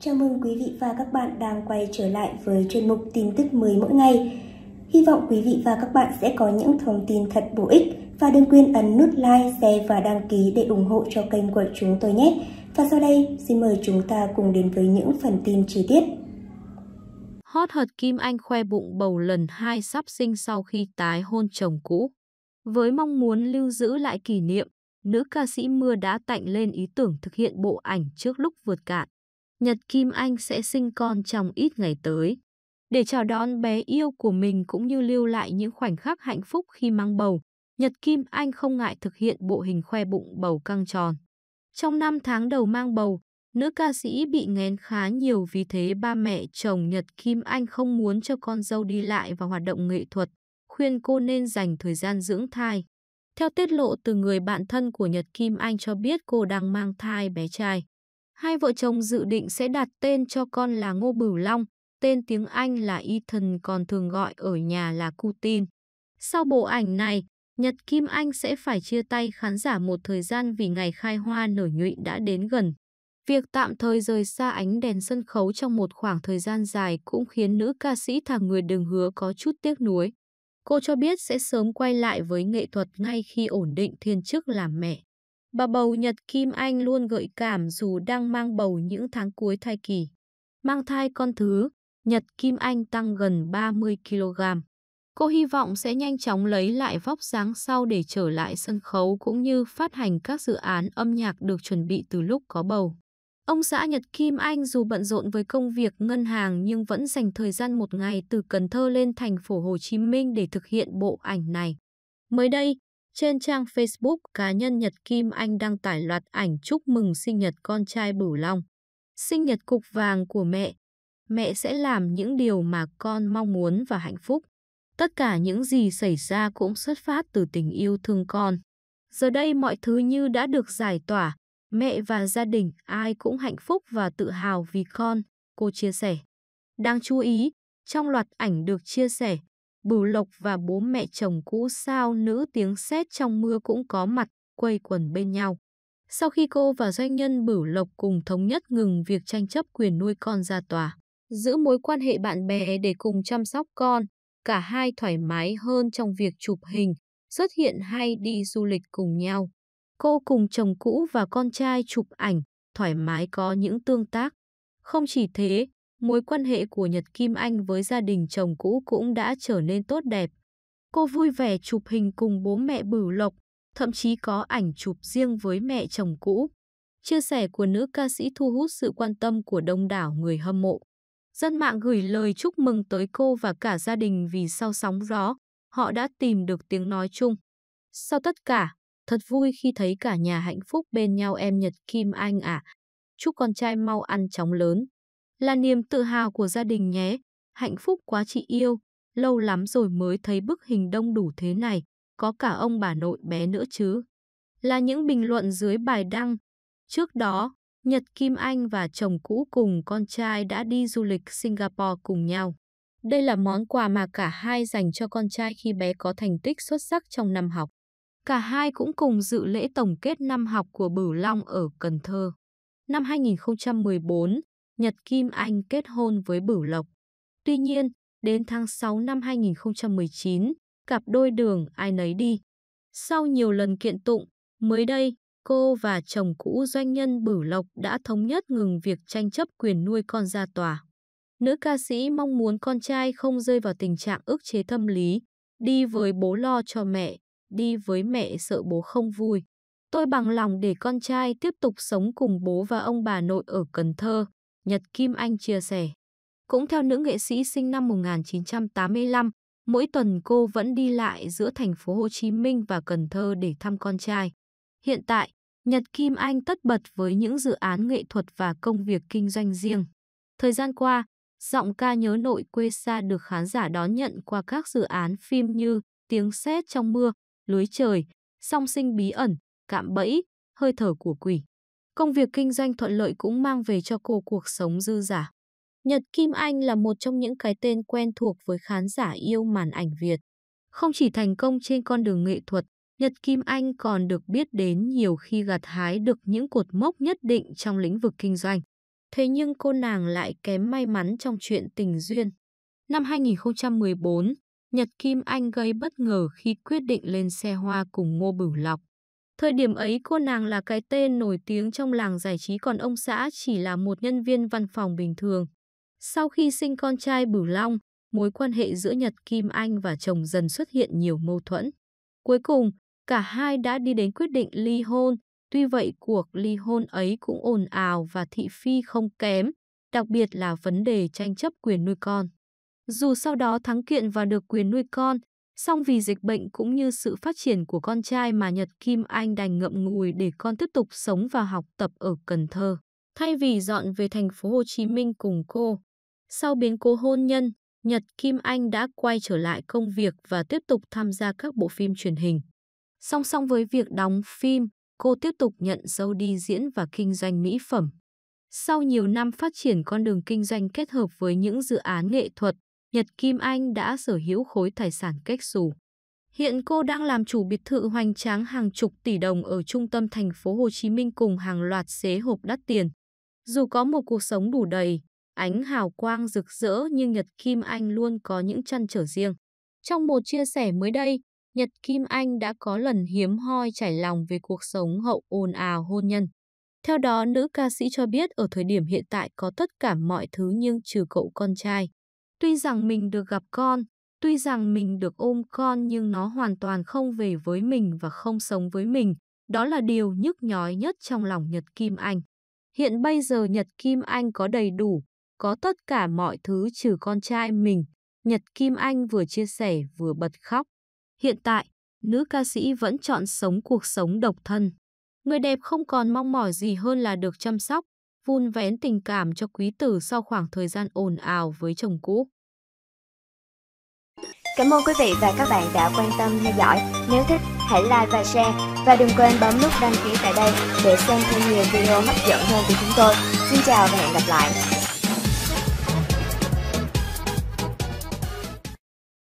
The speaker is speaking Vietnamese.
Chào mừng quý vị và các bạn đang quay trở lại với chuyên mục tin tức mới mỗi ngày. Hy vọng quý vị và các bạn sẽ có những thông tin thật bổ ích và đừng quên ấn nút like, share và đăng ký để ủng hộ cho kênh của chúng tôi nhé. Và sau đây, xin mời chúng ta cùng đến với những phần tin chi tiết. Hot hợt Kim Anh khoe bụng bầu lần hai sắp sinh sau khi tái hôn chồng cũ. Với mong muốn lưu giữ lại kỷ niệm, nữ ca sĩ Mưa đã tạnh lên ý tưởng thực hiện bộ ảnh trước lúc vượt cạn. Nhật Kim Anh sẽ sinh con trong ít ngày tới. Để chào đón bé yêu của mình cũng như lưu lại những khoảnh khắc hạnh phúc khi mang bầu, Nhật Kim Anh không ngại thực hiện bộ hình khoe bụng bầu căng tròn. Trong 5 tháng đầu mang bầu, nữ ca sĩ bị nghén khá nhiều vì thế ba mẹ chồng Nhật Kim Anh không muốn cho con dâu đi lại và hoạt động nghệ thuật, khuyên cô nên dành thời gian dưỡng thai. Theo tiết lộ từ người bạn thân của Nhật Kim Anh cho biết cô đang mang thai bé trai. Hai vợ chồng dự định sẽ đặt tên cho con là Ngô Bửu Long, tên tiếng Anh là Ethan còn thường gọi ở nhà là Cutin. Sau bộ ảnh này, Nhật Kim Anh sẽ phải chia tay khán giả một thời gian vì ngày khai hoa nở nhụy đã đến gần. Việc tạm thời rời xa ánh đèn sân khấu trong một khoảng thời gian dài cũng khiến nữ ca sĩ thả người đừng hứa có chút tiếc nuối. Cô cho biết sẽ sớm quay lại với nghệ thuật ngay khi ổn định thiên chức làm mẹ. Bà bầu Nhật Kim Anh luôn gợi cảm dù đang mang bầu những tháng cuối thai kỳ. Mang thai con thứ, Nhật Kim Anh tăng gần 30 kg. Cô hy vọng sẽ nhanh chóng lấy lại vóc dáng sau để trở lại sân khấu cũng như phát hành các dự án âm nhạc được chuẩn bị từ lúc có bầu. Ông xã Nhật Kim Anh dù bận rộn với công việc ngân hàng nhưng vẫn dành thời gian một ngày từ Cần Thơ lên thành phố Hồ Chí Minh để thực hiện bộ ảnh này. Mới đây, trên trang Facebook cá nhân Nhật Kim Anh đăng tải loạt ảnh chúc mừng sinh nhật con trai Bửu Long. Sinh nhật cục vàng của mẹ. Mẹ sẽ làm những điều mà con mong muốn và hạnh phúc. Tất cả những gì xảy ra cũng xuất phát từ tình yêu thương con. Giờ đây mọi thứ như đã được giải tỏa. Mẹ và gia đình ai cũng hạnh phúc và tự hào vì con, cô chia sẻ. Đáng chú ý, trong loạt ảnh được chia sẻ, Bửu Lộc và bố mẹ chồng cũ sao nữ tiếng sét trong mưa cũng có mặt, quây quần bên nhau. Sau khi cô và doanh nhân Bửu Lộc cùng thống nhất ngừng việc tranh chấp quyền nuôi con ra tòa, giữ mối quan hệ bạn bè để cùng chăm sóc con, cả hai thoải mái hơn trong việc chụp hình, xuất hiện hay đi du lịch cùng nhau. Cô cùng chồng cũ và con trai chụp ảnh, thoải mái có những tương tác. Không chỉ thế, mối quan hệ của Nhật Kim Anh với gia đình chồng cũ cũng đã trở nên tốt đẹp. Cô vui vẻ chụp hình cùng bố mẹ Bửu Lộc, thậm chí có ảnh chụp riêng với mẹ chồng cũ. Chia sẻ của nữ ca sĩ thu hút sự quan tâm của đông đảo người hâm mộ. Dân mạng gửi lời chúc mừng tới cô và cả gia đình vì sau sóng gió, họ đã tìm được tiếng nói chung. Sau tất cả, thật vui khi thấy cả nhà hạnh phúc bên nhau em Nhật Kim Anh ạ. À. Chúc con trai mau ăn chóng lớn. Là niềm tự hào của gia đình nhé. Hạnh phúc quá chị yêu. Lâu lắm rồi mới thấy bức hình đông đủ thế này. Có cả ông bà nội bé nữa chứ. Là những bình luận dưới bài đăng. Trước đó, Nhật Kim Anh và chồng cũ cùng con trai đã đi du lịch Singapore cùng nhau. Đây là món quà mà cả hai dành cho con trai khi bé có thành tích xuất sắc trong năm học. Cả hai cũng cùng dự lễ tổng kết năm học của Bửu Long ở Cần Thơ. Năm 2014, Nhật Kim Anh kết hôn với Bửu Lộc. Tuy nhiên, đến tháng 6 năm 2019, cặp đôi đường ai nấy đi. Sau nhiều lần kiện tụng, mới đây, cô và chồng cũ doanh nhân Bửu Lộc đã thống nhất ngừng việc tranh chấp quyền nuôi con ra tòa. Nữ ca sĩ mong muốn con trai không rơi vào tình trạng ức chế tâm lý, đi với bố lo cho mẹ, đi với mẹ sợ bố không vui. Tôi bằng lòng để con trai tiếp tục sống cùng bố và ông bà nội ở Cần Thơ. Nhật Kim Anh chia sẻ. Cũng theo nữ nghệ sĩ sinh năm 1985, mỗi tuần cô vẫn đi lại giữa thành phố Hồ Chí Minh và Cần Thơ để thăm con trai. Hiện tại, Nhật Kim Anh tất bật với những dự án nghệ thuật và công việc kinh doanh riêng. Thời gian qua, giọng ca nhớ nội quê xa được khán giả đón nhận qua các dự án phim như Tiếng sét trong mưa, Lưới trời, Song sinh bí ẩn, Cạm bẫy, Hơi thở của quỷ. Công việc kinh doanh thuận lợi cũng mang về cho cô cuộc sống dư giả. Nhật Kim Anh là một trong những cái tên quen thuộc với khán giả yêu màn ảnh Việt. Không chỉ thành công trên con đường nghệ thuật, Nhật Kim Anh còn được biết đến nhiều khi gặt hái được những cột mốc nhất định trong lĩnh vực kinh doanh. Thế nhưng cô nàng lại kém may mắn trong chuyện tình duyên. Năm 2014, Nhật Kim Anh gây bất ngờ khi quyết định lên xe hoa cùng Ngô Bửu Lộc. Thời điểm ấy cô nàng là cái tên nổi tiếng trong làng giải trí còn ông xã chỉ là một nhân viên văn phòng bình thường. Sau khi sinh con trai Bửu Long, mối quan hệ giữa Nhật Kim Anh và chồng dần xuất hiện nhiều mâu thuẫn. Cuối cùng, cả hai đã đi đến quyết định ly hôn, tuy vậy cuộc ly hôn ấy cũng ồn ào và thị phi không kém, đặc biệt là vấn đề tranh chấp quyền nuôi con. Dù sau đó thắng kiện và được quyền nuôi con, Song vì dịch bệnh cũng như sự phát triển của con trai mà Nhật Kim Anh đành ngậm ngùi để con tiếp tục sống và học tập ở Cần Thơ, thay vì dọn về thành phố Hồ Chí Minh cùng cô. Sau biến cố hôn nhân, Nhật Kim Anh đã quay trở lại công việc và tiếp tục tham gia các bộ phim truyền hình. Song song với việc đóng phim, cô tiếp tục nhận dâu đi diễn và kinh doanh mỹ phẩm. Sau nhiều năm phát triển con đường kinh doanh kết hợp với những dự án nghệ thuật, Nhật Kim Anh đã sở hữu khối tài sản cách xù. Hiện cô đang làm chủ biệt thự hoành tráng hàng chục tỷ đồng ở trung tâm thành phố Hồ Chí Minh cùng hàng loạt xế hộp đắt tiền. Dù có một cuộc sống đủ đầy, ánh hào quang rực rỡ nhưng Nhật Kim Anh luôn có những chăn trở riêng. Trong một chia sẻ mới đây, Nhật Kim Anh đã có lần hiếm hoi trải lòng về cuộc sống hậu ồn ào hôn nhân. Theo đó, nữ ca sĩ cho biết ở thời điểm hiện tại có tất cả mọi thứ nhưng trừ cậu con trai. Tuy rằng mình được gặp con, tuy rằng mình được ôm con nhưng nó hoàn toàn không về với mình và không sống với mình. Đó là điều nhức nhói nhất trong lòng Nhật Kim Anh. Hiện bây giờ Nhật Kim Anh có đầy đủ, có tất cả mọi thứ trừ con trai mình. Nhật Kim Anh vừa chia sẻ vừa bật khóc. Hiện tại, nữ ca sĩ vẫn chọn sống cuộc sống độc thân. Người đẹp không còn mong mỏi gì hơn là được chăm sóc, vun vén tình cảm cho quý tử sau khoảng thời gian ồn ào với chồng cũ. Cảm ơn quý vị và các bạn đã quan tâm theo dõi. Nếu thích, hãy like và share. Và đừng quên bấm nút đăng ký tại đây để xem thêm nhiều video hấp dẫn hơn của chúng tôi. Xin chào và hẹn gặp lại.